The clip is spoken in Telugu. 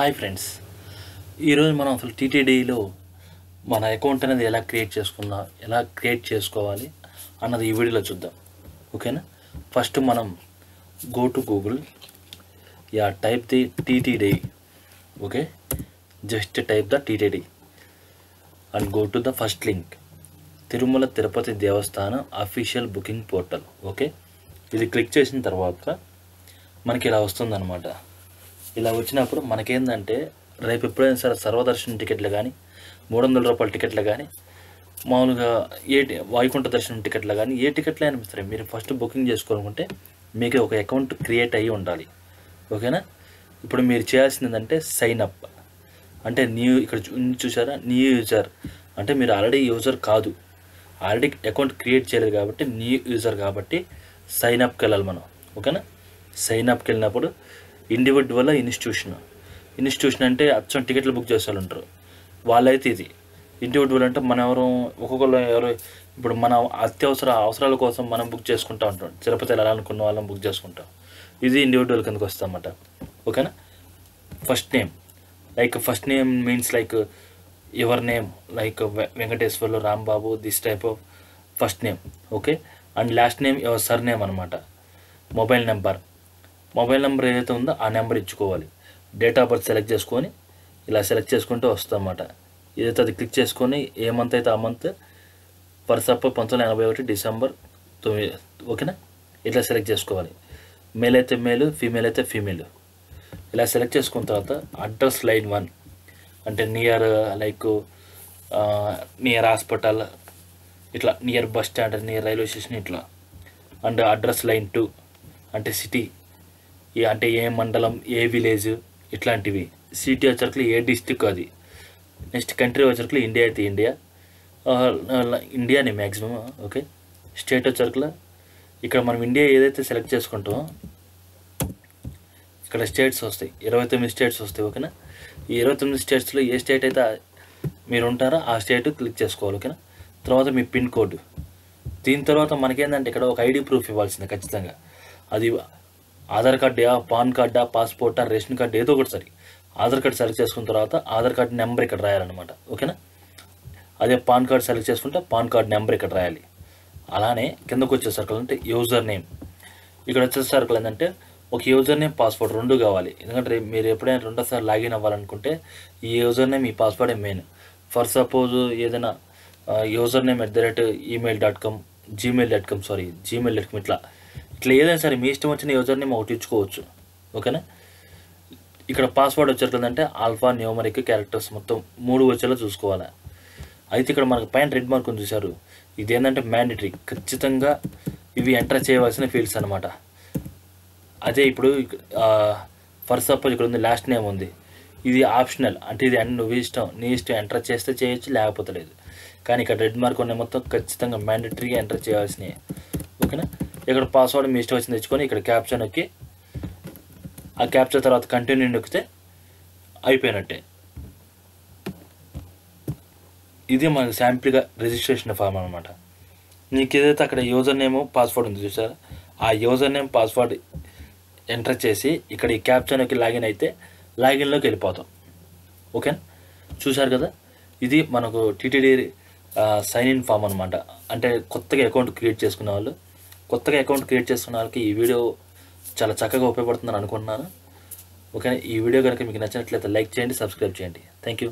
హాయ్ ఫ్రెండ్స్ ఈరోజు మనం అసలు టీటీడీలో మన అకౌంట్ అనేది ఎలా క్రియేట్ చేసుకున్నా ఎలా క్రియేట్ చేసుకోవాలి అన్నది ఈ వీడియోలో చూద్దాం ఓకేనా ఫస్ట్ మనం గో టు గూగుల్ యా type the TTD okay just type the TTD and go to the first link Tirumala Tirupati Devasthanam official booking portal okay ఇది క్లిక్ చేసిన తర్వాత మనకి ఇలా వస్తుందన్నమాట ఇలా వచ్చినప్పుడు మనకేందంటే రేపు ఎప్పుడైనా సరే సర్వదర్శనం టికెట్లు కానీ మూడు వందల రూపాయల టికెట్లు కానీ మామూలుగా ఏ వైకుంఠ దర్శనం టికెట్లు కానీ ఏ టికెట్లు అయినా సరే మీరు ఫస్ట్ బుకింగ్ చేసుకోవాలనుకుంటే మీకు ఒక అకౌంట్ క్రియేట్ అయ్యి ఉండాలి ఓకేనా ఇప్పుడు మీరు చేయాల్సింది ఏంటంటే సైన్ అప్ అంటే న్యూ ఇక్కడ చూసారా న్యూ యూజర్ అంటే మీరు ఆల్రెడీ యూజర్ కాదు ఆల్రెడీ అకౌంట్ క్రియేట్ చేయలేదు కాబట్టి న్యూ యూజర్ కాబట్టి సైన్ అప్కి వెళ్ళాలి మనం ఓకేనా సైన్ అప్కి వెళ్ళినప్పుడు ఇండివిజువల్ ఇన్స్టిట్యూషన్ ఇన్స్టిట్యూషన్ అంటే అచ్చం టికెట్లు బుక్ చేసే వాళ్ళు ఉంటారు వాళ్ళైతే ఇది ఇండివిజువల్ అంటే మనం ఎవరు ఒక్కొక్కరు ఎవరు ఇప్పుడు మన అత్యవసర అవసరాల కోసం మనం బుక్ చేసుకుంటా ఉంటాం తిరుపతి వెళ్ళాలనుకున్న వాళ్ళని బుక్ చేసుకుంటాం ఇది ఇండివిజువల్ కిందకు వస్తామన్నమాట ఓకేనా first name like first name means like your name like Venkateswarlu Rambabu this type of first name okay and last name your surname అనమాట మొబైల్ నెంబర్ మొబైల్ నెంబర్ ఏదైతే ఉందో ఆ నెంబర్ ఇచ్చుకోవాలి డేట్ ఆఫ్ బర్త్ సెలెక్ట్ చేసుకొని ఇలా సెలెక్ట్ చేసుకుంటే వస్తుందన్నమాట ఏదైతే అది క్లిక్ చేసుకొని ఏ మంత్ అయితే ఆ మంత్ వరుసప్ప పంతొమ్మిది ఎనభై ఒకటి డిసెంబర్ తొమ్మిది ఓకేనా ఇట్లా సెలెక్ట్ చేసుకోవాలి మేల్ అయితే మేలు ఫీమేల్ అయితే ఫీమేల్ ఇలా సెలెక్ట్ చేసుకున్న తర్వాత అడ్రస్ లైన్ వన్ అంటే నియర్ లైక్ నియర్ హాస్పిటల్ ఇట్లా near bus stand near railway station ఇట్లా అండ్ అడ్రస్ లైన్ టూ అంటే సిటీ అంటే ఏ మండలం ఏ విలేజ్ ఇట్లాంటివి సిటీ వచ్చరికి ఏ డిస్టిక్ అది నెక్స్ట్ కంట్రీ వచ్చరికి ఇండియా అయితే ఇండియా ఇండియానే మ్యాక్సిమం ఓకే స్టేట్ వచ్చరికి ఇక్కడ మనం ఇండియా ఏదైతే సెలెక్ట్ చేసుకుంటామో ఇక్కడ స్టేట్స్ వస్తాయి ఇరవై తొమ్మిది స్టేట్స్ వస్తాయి ఓకేనా ఈ ఇరవై తొమ్మిది స్టేట్స్లో ఏ స్టేట్ అయితే మీరు ఉంటారో ఆ స్టేట్ క్లిక్ చేసుకోవాలి ఓకేనా తర్వాత మీ పిన్ కోడ్ దీని తర్వాత మనకేంటంటే ఇక్కడ ఒక ఐడి ప్రూఫ్ ఇవ్వాల్సిందే ఖచ్చితంగా అది ఆధార్ కార్డా పాన్ కార్డా పాస్పోర్టా రేషన్ కార్డు ఏదో ఒకటి సరి ఆధార్ కార్డు సెలెక్ట్ చేసుకున్న తర్వాత ఆధార్ కార్డు నెంబర్ ఇక్కడ రాయాలన్నమాట ఓకేనా అదే పాన్ కార్డు సెలెక్ట్ చేసుకుంటే పాన్ కార్డు నెంబర్ ఇక్కడ రాయాలి అలానే కిందకు వచ్చే సర్కిల్ అంటే యూజర్ నేమ్ ఇక్కడ వచ్చే సర్కిల్ ఏంటంటే ఒక యూజర్ నేమ్ పాస్వర్డ్ రెండు కావాలి ఎందుకంటే మీరు ఎప్పుడైనా రెండోసారి లాగిన్ అవ్వాలనుకుంటే ఈ యూజర్ నేమ్ ఈ పాస్వర్డే మెయిన్ ఫర్ సపోజ్ ఏదైనా user name at the rate email dot com gmail dot com sorry gmail dot com ఇట్లా ఇట్లా ఏదైనా సరే మీ ఇష్టం వచ్చిన యూజర్ని నేమ్ ఒకటించుకోవచ్చు ఓకేనా ఇక్కడ పాస్వర్డ్ వచ్చారు కదంటే ఆల్ఫా న్యూమరిక్ క్యారెక్టర్స్ మొత్తం మూడు వచ్చేలా చూసుకోవాలి అయితే ఇక్కడ మనకు పైన రెడ్ మార్క్ ఉంది చూసారు ఇదేంటంటే మ్యాండటరీ ఖచ్చితంగా ఇవి ఎంటర్ చేయవలసిన ఫీల్డ్స్ అనమాట అదే ఇప్పుడు ఫర్ సపోజ్ ఇక్కడ ఉంది లాస్ట్ నేమ్ ఉంది ఇది ఆప్షనల్ అంటే ఇది అన్ని నువ్వు ఇష్టం నీ ఇష్టం ఎంటర్ చేస్తే చేయొచ్చు లేకపోతే లేదు కానీ ఇక్కడ రెడ్ మార్క్ ఉన్న మొత్తం ఖచ్చితంగా మ్యాండటరీగా ఎంటర్ చేయాల్సినవి ఓకేనా ఇక్కడ పాస్వర్డ్ మీ ఇష్టం వచ్చింది తెచ్చుకొని ఇక్కడ క్యాప్చర్ నొక్కి ఆ క్యాప్చర్ తర్వాత కంటిన్యూ నొక్కితే అయిపోయినట్టే ఇది మన శాంపిల్గా రిజిస్ట్రేషన్ ఫామ్ అనమాట నీకు ఏదైతే అక్కడ యూజర్ నేమ్ పాస్వర్డ్ ఉంది చూసారా ఆ యూజర్ నేమ్ పాస్వర్డ్ ఎంటర్ చేసి ఇక్కడ ఈ క్యాప్చర్లోకి లాగిన్ అయితే లాగిన్లోకి వెళ్ళిపోతాం ఓకే చూశారు కదా ఇది మనకు టీటీడీ సైన్ ఇన్ ఫామ్ అనమాట అంటే కొత్తగా అకౌంట్ క్రియేట్ చేసుకునే వాళ్ళు కొత్తగా అకౌంట్ క్రియేట్ చేస్తున్న వాళ్ళకి ఈ వీడియో చాలా చక్కగా ఉపయోగపడుతుందని అనుకుంటున్నాను ఓకే ఈ వీడియో కనుక మీకు నచ్చినట్లయితే లైక్ చేయండి సబ్స్క్రైబ్ చేయండి థ్యాంక్ యూ